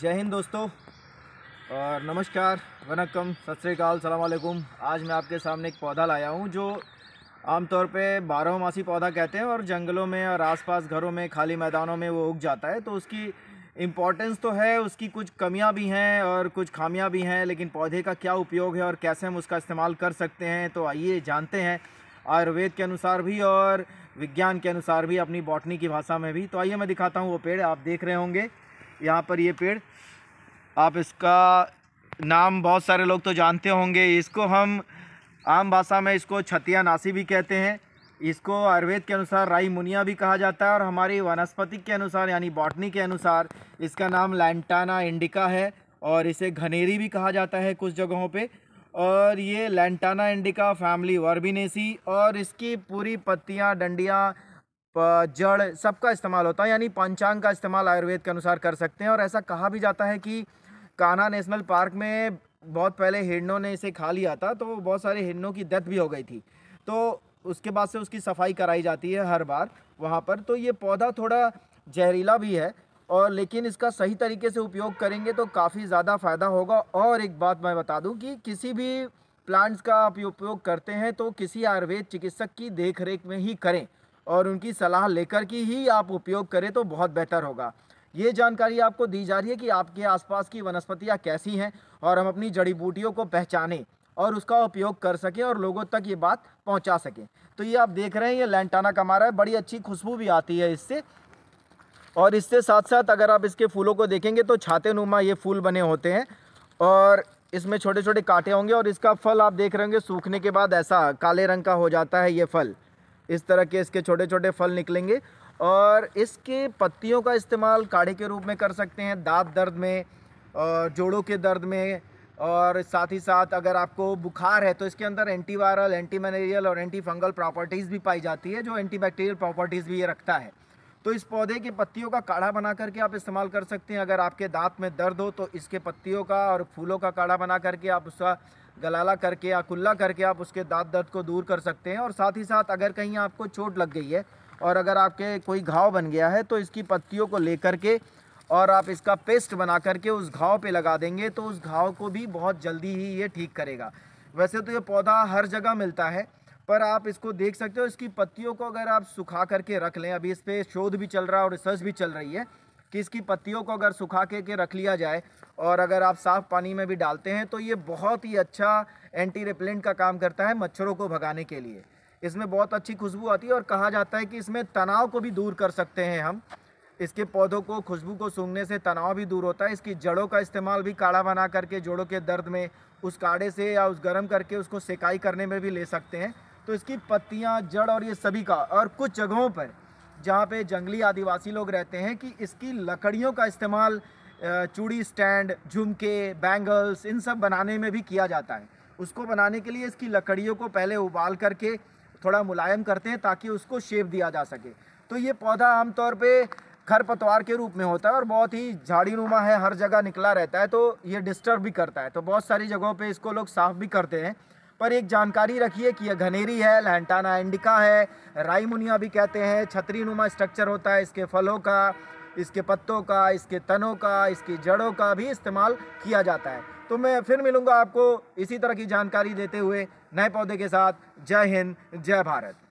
जय हिंद दोस्तों और नमस्कार वनकम सत श्रीकाल सलामकुम आज मैं आपके सामने एक पौधा लाया हूँ जो आमतौर पे मासी पौधा कहते हैं और जंगलों में और आसपास घरों में खाली मैदानों में वो उग जाता है तो उसकी इम्पॉर्टेंस तो है उसकी कुछ कमियाँ भी हैं और कुछ खामियाँ भी हैं लेकिन पौधे का क्या उपयोग है और कैसे हम उसका इस्तेमाल कर सकते हैं तो आइए जानते हैं आयुर्वेद के अनुसार भी और विज्ञान के अनुसार भी अपनी बॉटनी की भाषा में भी तो आइए मैं दिखाता हूँ वो पेड़ आप देख रहे होंगे यहाँ पर ये पेड़ आप इसका नाम बहुत सारे लोग तो जानते होंगे इसको हम आम भाषा में इसको छतिया नासी भी कहते हैं इसको आयुर्वेद के अनुसार राई मुनिया भी कहा जाता है और हमारी वनस्पति के अनुसार यानी बॉटनी के अनुसार इसका नाम लैंटाना इंडिका है और इसे घनेरी भी कहा जाता है कुछ जगहों पे और ये लैंटाना इंडिका फैमिली वर्बिनेसी और इसकी पूरी पत्तियाँ डंडियाँ जड़ सबका इस्तेमाल होता है यानी पंचांग का इस्तेमाल आयुर्वेद के अनुसार कर सकते हैं और ऐसा कहा भी जाता है कि कान्हा नेशनल पार्क में बहुत पहले हिरणों ने इसे खा लिया था तो बहुत सारे हिरणों की डेथ भी हो गई थी तो उसके बाद से उसकी सफाई कराई जाती है हर बार वहाँ पर तो ये पौधा थोड़ा जहरीला भी है और लेकिन इसका सही तरीके से उपयोग करेंगे तो काफ़ी ज़्यादा फ़ायदा होगा और एक बात मैं बता दूं कि किसी भी प्लांट्स का आप उपयोग करते हैं तो किसी आयुर्वेद चिकित्सक की देखरेख में ही करें और उनकी सलाह लेकर की ही आप उपयोग करें तो बहुत बेहतर होगा ये जानकारी आपको दी जा रही है कि आपके आसपास की वनस्पतियाँ कैसी हैं और हम अपनी जड़ी बूटियों को पहचानें और उसका उपयोग कर सकें और लोगों तक ये बात पहुंचा सकें तो ये आप देख रहे हैं ये लैंटाना कमारा है बड़ी अच्छी खुशबू भी आती है इससे और इसके साथ साथ अगर आप इसके फूलों को देखेंगे तो छाते नुमा ये फूल बने होते हैं और इसमें छोटे छोटे कांटे होंगे और इसका फल आप देख रहे होंगे सूखने के बाद ऐसा काले रंग का हो जाता है ये फल इस तरह के इसके छोटे छोटे फल निकलेंगे और इसके पत्तियों का इस्तेमाल काढ़े के रूप में कर सकते हैं दांत दर्द में और जोड़ों के दर्द में और साथ ही साथ अगर आपको बुखार है तो इसके अंदर एंटीवायरल एंटी मलेरियल और एंटी फंगल प्रॉपर्टीज़ भी पाई जाती है जो एंटी बैक्टीरियल प्रॉपर्टीज़ भी ये रखता है तो इस पौधे की पत्तियों का काढ़ा बना करके आप इस्तेमाल कर सकते हैं अगर आपके दांत में दर्द हो तो इसके पत्तियों का और फूलों का काढ़ा बना करके आप उसका गलाला करके या कुल्ला करके आप उसके दांत दर्द को दूर कर सकते हैं और साथ ही साथ अगर कहीं आपको चोट लग गई है और अगर आपके कोई घाव बन गया है तो इसकी पत्तियों को लेकर के और आप इसका पेस्ट बना करके उस घाव पर लगा देंगे तो उस घाव को भी बहुत जल्दी ही ये ठीक करेगा वैसे तो ये पौधा हर जगह मिलता है पर आप इसको देख सकते हो इसकी पत्तियों को अगर आप सुखा करके रख लें अभी इस पर शोध भी चल रहा है और रिसर्च भी चल रही है कि इसकी पत्तियों को अगर सुखा के, के रख लिया जाए और अगर आप साफ़ पानी में भी डालते हैं तो ये बहुत ही अच्छा एंटी रिपेलेंट का काम करता है मच्छरों को भगाने के लिए इसमें बहुत अच्छी खुशबू आती है और कहा जाता है कि इसमें तनाव को भी दूर कर सकते हैं हम इसके पौधों को खुशबू को सूंघने से तनाव भी दूर होता है इसकी जड़ों का इस्तेमाल भी काढ़ा बना करके जोड़ों के दर्द में उस काढ़े से या उस गर्म करके उसको सेकाई करने में भी ले सकते हैं तो इसकी पत्तियाँ जड़ और ये सभी का और कुछ जगहों पर जहाँ पे जंगली आदिवासी लोग रहते हैं कि इसकी लकड़ियों का इस्तेमाल चूड़ी स्टैंड झुमके बैंगल्स इन सब बनाने में भी किया जाता है उसको बनाने के लिए इसकी लकड़ियों को पहले उबाल करके थोड़ा मुलायम करते हैं ताकि उसको शेप दिया जा सके तो ये पौधा आमतौर खर खरपतवार के रूप में होता है और बहुत ही झाड़ी नुमा है हर जगह निकला रहता है तो ये डिस्टर्ब भी करता है तो बहुत सारी जगहों पे इसको लोग साफ़ भी करते हैं पर एक जानकारी रखिए कि यह घनेरी है लहंटाना इंडिका है राईमुनिया भी कहते हैं छतरी नुमा स्ट्रक्चर होता है इसके फलों का इसके पत्तों का इसके तनों का इसकी जड़ों का भी इस्तेमाल किया जाता है तो मैं फिर मिलूँगा आपको इसी तरह की जानकारी देते हुए नए पौधे के साथ जय हिंद जय भारत